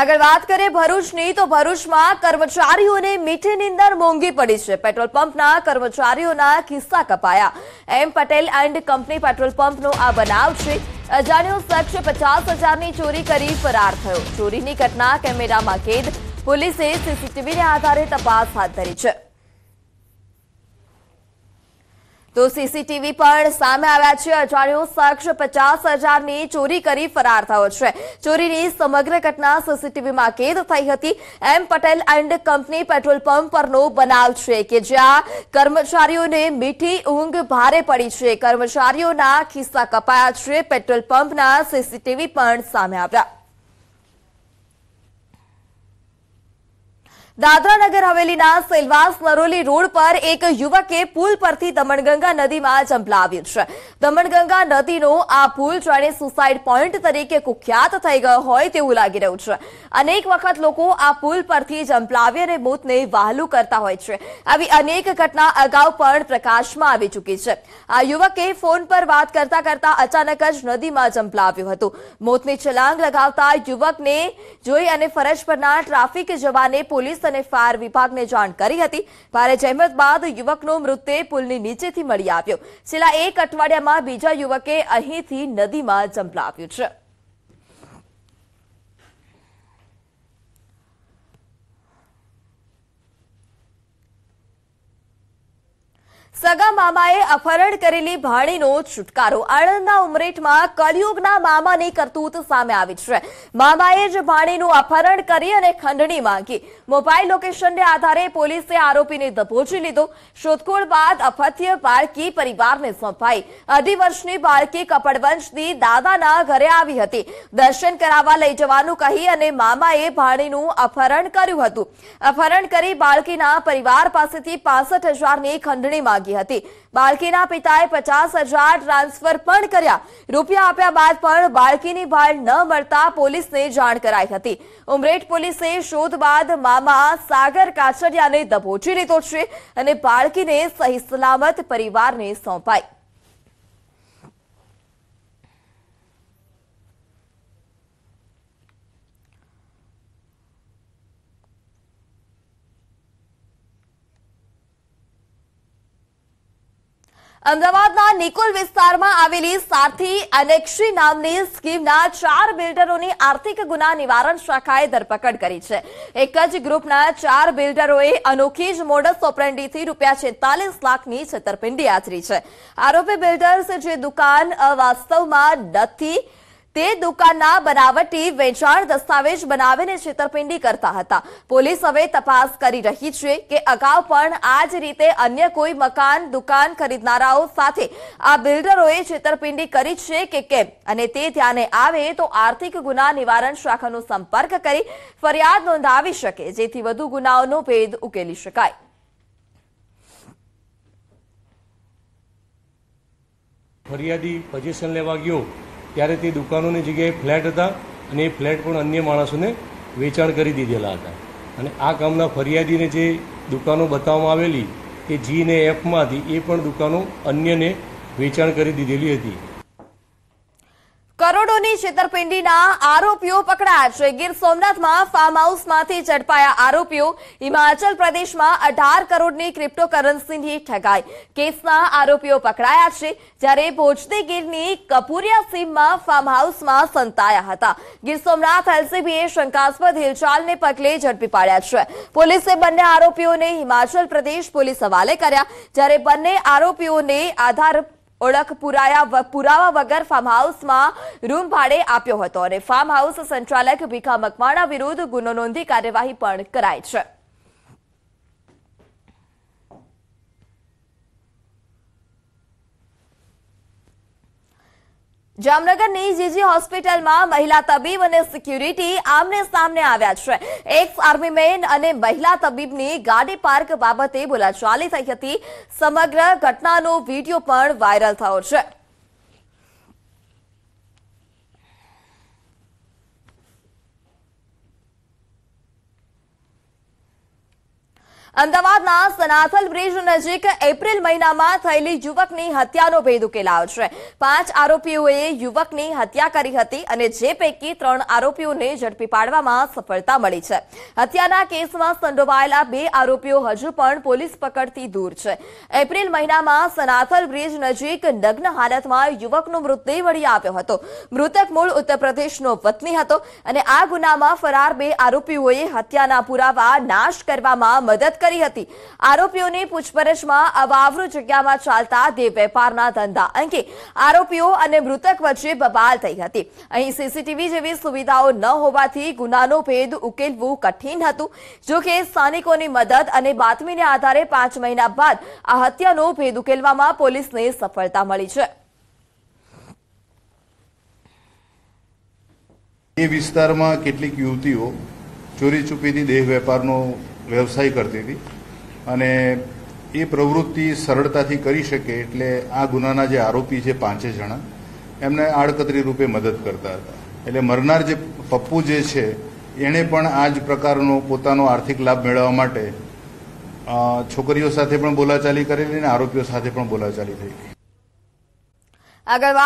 આગળ વાત કરીએ ભરૂચની તો ભરૂચમાં કર્મચારીઓને મીઠી નિંદર મોંઘી પડી છે પેટ્રોલ પંપના કર્મચારીઓના કિસ્સા કપાયા M Patel and company petrol પંપનો આ બનાવ છે અજાણ્યો શખ્સે પચાસ હજારની ચોરી કરી ફરાર થયો ચોરીની ઘટના કેમેરામાં કેદ પોલીસે સીસીટીવીને આધારે તપાસ હાથ ધરી છે તો સીસીટીવી પણ સામે આવ્યા છે અજાણ્યો શખ્સ પચાસ હજારની ચોરી કરી ફરાર થયો છે ચોરીની સમગ્ર ઘટના સીસીટીવીમાં કેદ થઈ હતી M Patel and company petrol pump પરનો બનાવ છે કે જ્યાં કર્મચારીઓને મીઠી ઊંઘ ભારે પડી છે કર્મચારીઓના ખિસ્સા કપાયા છે પેટ્રોલ પંપના સીસીટીવી પણ સામે આવ્યા દાદરાનગર હવેલીના સેલવાસ નરોલી રોડ પર એક યુવકે પુલ પરથી દમણગંગા નદીમાં ઝંપલાવ્યું છે દમણગંગા નદીનો આ પુલ જાણે સુસાઇડ પોઈન્ટ તરીકે કુખ્યાત થઈ ગયો હોય તેવું લાગી રહ્યું છે અનેક વખત લોકો આ પુલ પરથી જંપલાવી અને મોતને વહાલું કરતા હોય છે આવી અનેક ઘટના અગાઉ પણ પ્રકાશમાં આવી ચૂકી છે આ યુવકે ફોન પર વાત કરતા કરતા અચાનક જ નદીમાં જંપલાવ્યું હતું મોતની છલાંગ લગાવતા યુવકને જોઈ અને ફરજ પરના ટ્રાફિક જવાને પોલીસ અને ફાયર વિભાગને જાણ કરી હતી ભારે જહેમત બાદ યુવકનો મૃતદેહ પુલની નીચેથી મળી આવ્યો છેલ્લા એક અઠવાડિયામાં બીજા યુવકે અહીંથી નદીમાં ઝંપલાવ્યું છે સગા મામાએ અપહરણ કરેલી ભાણીનો છુટકારો આણંદના ઉમરેઠમાં કલયુગના મામાની કરતૂત સામે આવી છે મામાએ જ ભાણીનું અપહરણ કરી અને ખંડણી માંગી મોબાઈલ લોકેશનને આધારે પોલીસે આરોપીને દબોચી લીધો શોધખોળ બાદ અપથ્ય બાળકી પરિવારને સોંપાઈ અઢી વર્ષની બાળકી કપડવંશની દાદાના ઘરે આવી હતી દર્શન કરાવવા લઈ જવાનું કહી અને મામાએ ભાણીનું અપહરણ કર્યું હતું અપહરણ કરી બાળકીના પરિવાર પાસેથી પાસઠ હજારની ખંડણી માંગી માંગી હતી બાળકીના પિતાએ પચાસ ટ્રાન્સફર પણ કર્યા રૂપિયા આપ્યા બાદ પણ બાળકીની ભાળ ન મળતા પોલીસને જાણ કરાઈ હતી ઉમરેઠ પોલીસે શોધ બાદ મામા સાગર કાછડિયાને દબોચી લીધો છે અને બાળકીને સહી સલામત પરિવારને સોંપાઈ અમદાવાદના નિકોલ વિસ્તારમાં આવેલી સારથી એનેક્ષી નામની સ્કીમના ચાર બિલ્ડરોની આર્થિક ગુના નિવારણ શાખાએ ધરપકડ કરી છે એક જ ગ્રુપના ચાર બિલ્ડરોએ અનોખી જ મોડસ ઓપરેન્ડીથી રૂપિયા છેતાલીસ લાખની છેતરપિંડી આચરી છે આરોપી બિલ્ડર્સ જે દુકાન વાસ્તવમાં નથી તે દુકાનના બનાવટી વેચાણ દસ્તાવેજ બનાવીને છેતરપિંડી કરતા હતા પોલીસ હવે તપાસ કરી રહી છે કે અગાઉ પણ આ જ રીતે અન્ય કોઈ મકાન દુકાન ખરીદનારાઓ સાથે આ બિલ્ડરોએ છેતરપિંડી કરી છે કે કેમ અને તે ધ્યાને આવે તો આર્થિક ગુના નિવારણ શાખાનો સંપર્ક કરી ફરિયાદ નોંધાવી શકે જેથી વધુ ગુનાઓનો ભેદ ઉકેલી શકાય ફરિયાદી પજેશન લેવા ગયો ત્યારે તે દુકાનોની જગ્યાએ ફ્લેટ હતા અને એ ફ્લેટ પણ અન્ય માણસોને વેચાણ કરી દીધેલા હતા અને આ કામના ફરિયાદીને જે દુકાનો બતાવવામાં આવેલી એ જી ને એફમાં હતી એ પણ દુકાનો અન્યને વેચાણ કરી દીધેલી હતી કંપનીઓની છેતરપિંડીના આરોપીઓ પકડાયા છે ગીર સોમનાથમાં ફાર્મ હાઉસમાંથી ઝડપાયા આરોપીઓ હિમાચલ પ્રદેશમાં અઢાર કરોડની ક્રિપ્ટોકરન્સીની ઠગાઈ કેસના આરોપીઓ પકડાયા છે જ્યારે ભોજતી ગીરની કપુરિયા સીમમાં ફાર્મ હાઉસમાં સંતાયા હતા ગીર સોમનાથ એલસીબીએ શંકાસ્પદ હિલચાલને પગલે ઝડપી પાડ્યા છે પોલીસે બંને આરોપીઓને હિમાચલ પ્રદેશ પોલીસ હવાલે કર્યા જ્યારે બંને આરોપીઓને આધાર ઓળખ પુરાયા પુરાવા વગર ફાર્મ હાઉસમાં રૂમ ભાડે આપ્યો હતો અને ફાર્મ હાઉસ સંચાલક ભીખા મકવાણા વિરુદ્ધ ગુનો નોંધી કાર્યવાહી પણ કરાઈ છે જામનગરની જીજી હોસ્પિટલમાં મહિલા તબીબ અને સિક્યુરિટી આમને સામને આવ્યા છે એક્સ આર્મી મેન અને મહિલા તબીબની ગાડી પાર્ક બાબતે બોલાચાલી થઈ હતી સમગ્ર ઘટનાનો વિડીયો પણ વાયરલ થયો છે અમદાવાદના સનાથલ બ્રિજ નજીક એપ્રિલ મહિનામાં થયેલી યુવકની હત્યાનો ભેદ ઉકેલાયો છે પાંચ આરોપીઓએ યુવકની હત્યા કરી હતી અને જે પૈકી ત્રણ આરોપીઓને ઝડપી પાડવામાં સફળતા મળી છે હત્યાના કેસમાં સંડોવાયેલા બે આરોપીઓ હજુ પણ પોલીસ પકડથી દૂર છે એપ્રિલ મહિનામાં સનાથલ બ્રિજ નજીક નગ્ન હાલતમાં યુવકનો મૃતદેહ મળી આવ્યો હતો મૃતક મૂળ ઉત્તર પ્રદેશનો વતની હતો અને આ ગુનામાં ફરાર બે આરોપીઓએ હત્યાના પુરાવા નાશ કરવામાં મદદ કરી કરી હતી આરોપીઓની પૂછપરછમાં અવાવરુ જગ્યામાં ચાલતા દેવ વેપારના ધંધા અંગે આરોપીઓ અને મૃતક વચ્ચે બબાલ થઈ હતી અહીં સીસીટીવી જેવી સુવિધાઓ ન હોવાથી ગુનાનો ભેદ ઉકેલવું કઠિન હતું જો સ્થાનિકોની મદદ અને બાતમીને આધારે પાંચ મહિના બાદ આ હત્યાનો ભેદ ઉકેલવામાં પોલીસને સફળતા મળી છે એ વિસ્તારમાં કેટલીક યુવતીઓ ચોરી છુપીથી દેહ વેપારનો વ્યવસાય કરતી હતી અને એ પ્રવૃત્તિ સરળતાથી કરી શકે એટલે આ ગુનાના જે આરોપી છે પાંચે જણા એમને આડકતરી રૂપે મદદ કરતા હતા એટલે મરનાર જે પપ્પુ જે છે એણે પણ આ જ પ્રકારનો પોતાનો આર્થિક લાભ મેળવવા માટે છોકરીઓ સાથે પણ બોલાચાલી કરેલી અને આરોપીઓ સાથે પણ બોલાચાલી થઈ આગળ